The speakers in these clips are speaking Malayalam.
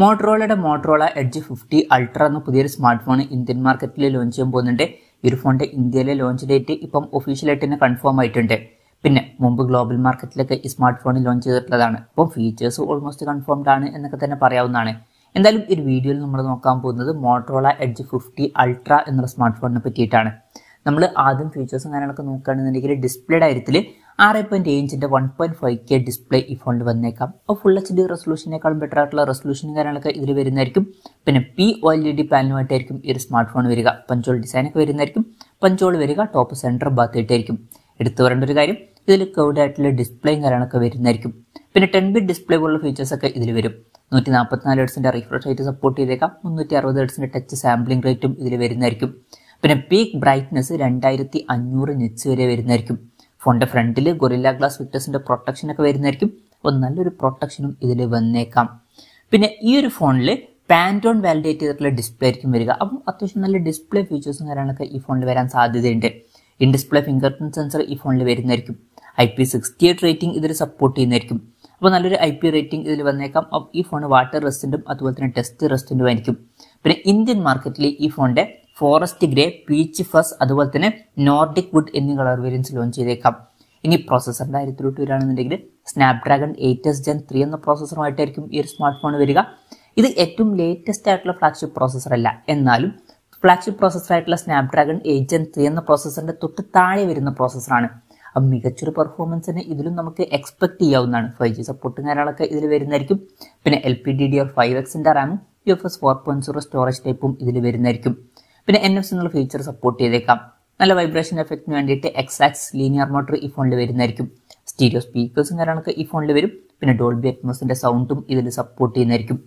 മോട്ടറോളയുടെ മോട്ടറോള എഡ്ജ് ഫിഫ്റ്റി അൾട്ര എന്ന പുതിയൊരു സ്മാർട്ട് ഫോൺ ഇന്ത്യൻ മാർക്കറ്റിൽ ലോഞ്ച് ചെയ്യാൻ പോകുന്നുണ്ട് ഈ ഒരു ഫോണിൻ്റെ ഇന്ത്യയിലെ ലോഞ്ച് ഡേറ്റ് ഇപ്പം ഒഫീഷ്യലായിട്ട് തന്നെ കൺഫേം ആയിട്ടുണ്ട് പിന്നെ മുമ്പ് ഗ്ലോബൽ മാർക്കറ്റിലൊക്കെ ഈ സ്മാർട്ട് ഫോൺ ലോഞ്ച് ചെയ്തിട്ടുള്ളതാണ് ഇപ്പം ഫീച്ചേഴ്സ് ഓൾമോസ്റ്റ് കൺഫേംഡ് ആണ് എന്നൊക്കെ തന്നെ പറയാവുന്നതാണ് എന്തായാലും ഈ വീഡിയോയിൽ നമ്മൾ നോക്കാൻ പോകുന്നത് മോട്ടറോള എഡ്ജ് ഫിഫ്റ്റി അൾട്ര എന്നുള്ള സ്മാർട്ട് ഫോണിനെ പറ്റിയിട്ടാണ് നമ്മൾ ആദ്യം ഫീച്ചേഴ്സും കാര്യങ്ങളൊക്കെ നോക്കുകയാണെന്നുണ്ടെങ്കിൽ ഡിസ്പ്ലേ കാര്യത്തിൽ ആറ് പോയിൻറ്റ് ഏഞ്ചിൻ്റെ one point five K display ഈ ഫോണിൽ വന്നേക്കാം അപ്പോൾ ഫുൾ എച്ച് ഡി റെസൊല്യൂഷനേക്കാളും ബെറ്റർ ആയിട്ടുള്ള റെസൊല്യൂഷനും കാര്യങ്ങളൊക്കെ ഇതിൽ വരുന്നതായിരിക്കും പിന്നെ P O L E e D പാനലുമായിട്ടായിരിക്കും ഈ ഒരു സ്മാർട്ട് ഫോൺ വരിക പഞ്ചോൾ ഡിസൈനൊക്കെ വരുന്നതായിരിക്കും പഞ്ചോൾ വരിക ടോപ്പ് സെൻറ്റർ ഭാഗത്തായിട്ടായിരിക്കും എടുത്തു പറയേണ്ട ഒരു കാര്യം ഇതിൽ കൗഡ് ആയിട്ടുള്ള ഡിസ്പ്ലേയും കാര്യങ്ങളൊക്കെ വരുന്നതായിരിക്കും പിന്നെ ടെൻ ബിറ്റ് ഡിസ്പ്ലേ പോലുള്ള ഫീച്ചേഴ്സൊക്കെ ഇതിൽ വരും നൂറ്റി നാൽപ്പത്തിനാല് ഹെഡ്സിൻ്റെ റിഫ്രഷ് റേറ്റ് സപ്പോർട്ട് ചെയ്തേക്കാം മുന്നൂറ്റി അറുപത് ഹെഡ്സിൻ്റെ ടച്ച് സാമ്പിളിംഗ് റേറ്റും ഇതിൽ വരുന്നതായിരിക്കും പിന്നെ പീക്ക് ബ്രൈറ്റ്നെസ് രണ്ടായിരത്തി അഞ്ഞൂറ് നെച്ച് വരെ വരുന്നതായിരിക്കും ഫോണിൻ്റെ ഫ്രണ്ടിൽ ഗൊറില്ല ഗ്ലാസ് വിക്ടേഴ്സിൻ്റെ പ്രൊട്ടക്ഷനൊക്കെ വരുന്നതായിരിക്കും അപ്പോൾ നല്ലൊരു പ്രൊട്ടക്ഷനും ഇതിൽ വന്നേക്കാം പിന്നെ ഈ ഒരു ഫോണിൽ പാൻറ്റോൺ വാലിഡേറ്റ് ചെയ്തിട്ടുള്ള ഡിസ്പ്ലേ ആയിരിക്കും വരിക അപ്പം അത്യാവശ്യം നല്ല ഡിസ്പ്ലേ ഫീച്ചേഴ്സും കാര്യങ്ങളൊക്കെ ഈ ഫോണിൽ വരാൻ സാധ്യതയുണ്ട് in display fingerprint sensor ഈ ഫോണിൽ വരുന്നതായിരിക്കും I P sixty eight rating ഇതിൽ സപ്പോർട്ട് ചെയ്യുന്നതായിരിക്കും അപ്പോൾ നല്ലൊരു ഐ പി റേറ്റിംഗ് ഇതിൽ വന്നേക്കാം ഈ ഫോൺ വാട്ടർ റെസിഡൻറ്റും അതുപോലെ തന്നെ ടെസ്റ്റ് റെസിഡൻറ്റും ആയിരിക്കും പിന്നെ ഇന്ത്യൻ മാർക്കറ്റിൽ ഈ ഫോണിൻ്റെ ഫോറസ്റ്റ് ഗ്രേ പീച്ച് ഫസ് അതുപോലെ തന്നെ നോർഡിക് വുഡ് എന്നീ കളർ വേരിയൻസ് ലോഞ്ച് ചെയ്തേക്കാം ഇനി പ്രോസസ്സറിൻ്റെ കാര്യത്തിലോട്ട് വരികയാണെന്നുണ്ടെങ്കിൽ Snapdragon eight S gen three എന്ന പ്രോസസ്സറുമായിട്ടായിരിക്കും ഈ ഒരു സ്മാർട്ട് ഫോൺ വരിക ഇത് ഏറ്റവും ലേറ്റസ്റ്റ് ആയിട്ടുള്ള ഫ്ളാഗ്ഷിപ്പ് പ്രോസസ്സർ അല്ല എന്നാലും ഫ്ളാഗ്ഷിപ്പ് പ്രോസസ്സറായിട്ടുള്ള ആയിട്ടുള്ള സ്നാപ്ഡ്രാഗൺ എയ്റ്റ് ജെൻ ത്രീ എന്ന പ്രോസസ്സറിൻ്റെ തൊട്ട് താഴെ വരുന്ന പ്രോസസ്സറാണ് അപ്പം മികച്ചൊരു തന്നെ ഇതിലും നമുക്ക് എക്സ്പെക്ട് ചെയ്യാവുന്നതാണ് ഫൈവ് ജി സപ്പോർട്ടും കാര്യങ്ങളൊക്കെ ഇതിൽ വരുന്നതായിരിക്കും പിന്നെ L P D D R five എക്സിൻ്റെ റാമും U F S four point zero storage ടൈപ്പും ഇതിൽ വരുന്നതായിരിക്കും പിന്നെ എൻ എഫ് എന്നുള്ള ഫീച്ചർ സപ്പോർട്ട് ചെയ്തേക്കാം നല്ല വൈബ്രേഷൻ എഫക്റ്റിന് വേണ്ടിയിട്ട് എക്സാക്സ് ലീനിയർ മോട്ടർ ഈ ഫോണിൽ വരുന്നതായിരിക്കും സ്റ്റീരിയോ സ്പീക്കേഴ്സും കാര്യങ്ങളൊക്കെ ഈ ഫോണിൽ വരും പിന്നെ ഡോൾബി അറ്റ്മോസിന്റെ സൗണ്ടും ഇതിൽ സപ്പോർട്ട് ചെയ്യുന്നതായിരിക്കും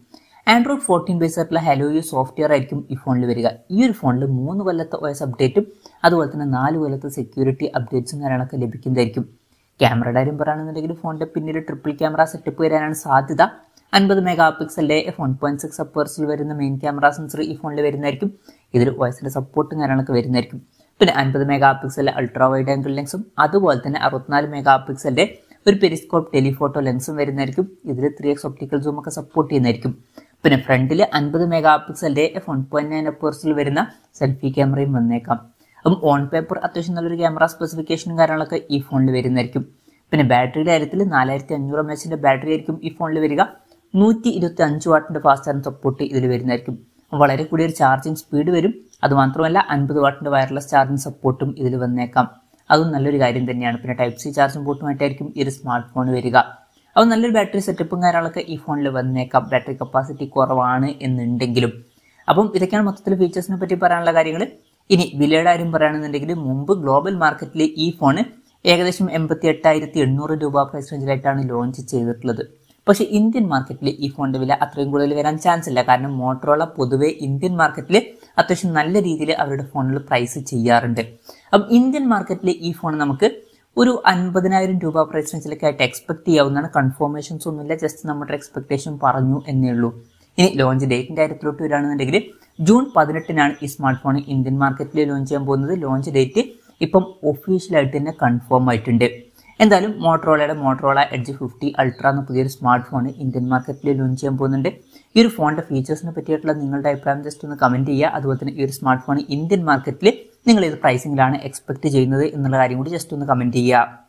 ആൻഡ്രോയിഡ് ഫോർട്ടീൻ ബേസ് ആയിട്ടുള്ള യു സോഫ്റ്റ്വെയർ ആയിരിക്കും ഈ ഫോണിൽ വരിക ഈ ഒരു ഫോണിൽ മൂന്ന് കൊല്ലത്തെ ഒ എസ് അപ്ഡേറ്റും അതുപോലെ തന്നെ നാല് കൊല്ലത്തെ സെക്യൂരിറ്റി അപ്ഡേറ്റ്സും കാര്യങ്ങളൊക്കെ ലഭിക്കുന്നതായിരിക്കും ക്യാമറയുടെ കാര്യം പറയുകയാണെന്നുണ്ടെങ്കിൽ ഫോണിൻ്റെ പിന്നിൽ ട്രിപ്പിൾ ക്യാമറ സെറ്റപ്പ് വരാനാണ് സാധ്യത അൻപത് മെഗാ പിക്സലിൻ്റെ വൺ പോയിന്റ് സിക്സ് അപ്പേഴ്സിൽ വരുന്ന മെയിൻ ക്യാമറ സെൻസർ ഈ ഫോണിൽ വരുന്നതായിരിക്കും ഇതിൽ വോയിസിൻ്റെ സപ്പോർട്ടും കാര്യങ്ങളൊക്കെ വരുന്നതായിരിക്കും പിന്നെ അൻപത് mega pixel ultra wide angle ലെൻസും അതുപോലെ തന്നെ അറുപത്തിനാല് മെഗാ പിക്സലിൻ്റെ ഒരു പെരിസ്കോപ്പ് ടെലിഫോട്ടോ ലെൻസും വരുന്നതായിരിക്കും ഇതിൽ ത്രീ എക്സ് ഒപ്റ്റിക്കൽ സൂം ഒക്കെ സപ്പോർട്ട് ചെയ്യുന്നതായിരിക്കും പിന്നെ ഫ്രണ്ടിൽ അൻപത് മെഗാ പിക്സലിൻ്റെ എഫ് വൺ പോയിൻറ്റ് നയൻ അപ്പേഴ്സിൽ വരുന്ന സെൽഫി ക്യാമറയും വന്നേക്കാം അപ്പം ഓൺ പേപ്പർ അത്യാവശ്യം നല്ലൊരു ക്യാമറ സ്പെസിഫിക്കേഷനും കാര്യങ്ങളൊക്കെ ഈ ഫോണിൽ വരുന്നതായിരിക്കും പിന്നെ ബാറ്ററിയുടെ കാര്യത്തിൽ നാലായിരത്തി അഞ്ഞൂറ് എം എച്ചിൻ്റെ ബാറ്ററി ആയിരിക്കും ഈ ഫോണിൽ വരിക നൂറ്റി ഇരുപത്തി അഞ്ച് വാട്ടിൻ്റെ ഫാസ്റ്റ് ചാർജ് സപ്പോർട്ട് ഇതിൽ വരുന്നതായിരിക്കും വളരെ കൂടിയ ഒരു ചാർജിങ് സ്പീഡ് വരും അതുമാത്രമല്ല അൻപത് വാട്ടിൻ്റെ വയർലെസ് ചാർജിങ് സപ്പോർട്ടും ഇതിൽ വന്നേക്കാം അതും നല്ലൊരു കാര്യം തന്നെയാണ് പിന്നെ ടൈപ്പ് സി ചാർജിങ് പോർട്ടുമായിട്ടായിരിക്കും ഈ ഒരു സ്മാർട്ട് ഫോൺ വരിക അപ്പോൾ നല്ലൊരു ബാറ്ററി സെറ്റപ്പും കാര്യങ്ങളൊക്കെ ഈ ഫോണിൽ വന്നേക്കാം ബാറ്ററി കപ്പാസിറ്റി കുറവാണ് എന്നുണ്ടെങ്കിലും അപ്പം ഇതൊക്കെയാണ് മൊത്തത്തിൽ ഫീച്ചേഴ്സിനെ പറ്റി പറയാനുള്ള കാര്യങ്ങൾ ഇനി വിലയുടെ കാര്യം പറയുകയാണെന്നുണ്ടെങ്കിൽ മുമ്പ് ഗ്ലോബൽ മാർക്കറ്റിൽ ഈ ഫോൺ ഏകദേശം എൺപത്തി എട്ടായിരത്തി എണ്ണൂറ് രൂപ പ്രൈസ് റേഞ്ചിലായിട്ടാണ് ലോഞ്ച് ചെയ്തിട്ടുള്ളത് പക്ഷേ ഇന്ത്യൻ മാർക്കറ്റിൽ ഈ ഫോൺ വില അത്രയും കൂടുതൽ വരാൻ ചാൻസ് ഇല്ല കാരണം മോട്ടറോള പൊതുവേ ഇന്ത്യൻ മാർക്കറ്റിൽ അത്യാവശ്യം നല്ല രീതിയിൽ അവരുടെ ഫോണിൽ പ്രൈസ് ചെയ്യാറുണ്ട് അപ്പം ഇന്ത്യൻ മാർക്കറ്റിൽ ഈ ഫോൺ നമുക്ക് ഒരു അൻപതിനായിരം രൂപ പ്രൈസ് റേഞ്ചിലൊക്കെ ആയിട്ട് എക്സ്പെക്ട് ചെയ്യാവുന്നതാണ് കൺഫർമേഷൻസ് ഒന്നുമില്ല ജസ്റ്റ് നമ്മുടെ എക്സ്പെക്ടേഷൻ പറഞ്ഞു എന്നേ ഉള്ളൂ ഇനി ലോഞ്ച് ഡേറ്റിൻ്റെ കാര്യത്തിലോട്ട് വരാണെന്നുണ്ടെങ്കിൽ ജൂൺ പതിനെട്ടിനാണ് ഈ സ്മാർട്ട് ഫോൺ ഇന്ത്യൻ മാർക്കറ്റിൽ ലോഞ്ച് ചെയ്യാൻ പോകുന്നത് ലോഞ്ച് ഡേറ്റ് ഇപ്പം ഒഫീഷ്യലായിട്ട് തന്നെ കൺഫേം ആയിട്ടുണ്ട് എന്തായാലും മോട്ടറോളയുടെ മോട്ടറോള എഡ്ജ് ഫിഫ്റ്റി അൾട്ര എന്ന പുതിയൊരു സ്മാർട്ട് ഫോൺ ഇന്ത്യൻ മാർക്കറ്റിൽ ലോഞ്ച് ചെയ്യാൻ പോകുന്നുണ്ട് ഈ ഒരു ഫോണിൻ്റെ ഫീച്ചേഴ്സിനെ പറ്റിയിട്ടുള്ള നിങ്ങളുടെ അഭിപ്രായം ജസ്റ്റ് ഒന്ന് കമൻറ്റ് ചെയ്യുക അതുപോലെ തന്നെ ഈ ഒരു സ്മാർട്ട് ഫോൺ ഇന്ത്യൻ മാർക്കറ്റിൽ നിങ്ങൾ ഏത് പ്രൈസിങ്ങിലാണ് എക്സ്പെക്ട് ചെയ്യുന്നത് എന്നുള്ള കാര്യം കൂടി ജസ്റ്റ് ഒന്ന് കമൻറ്റ് ചെയ്യുക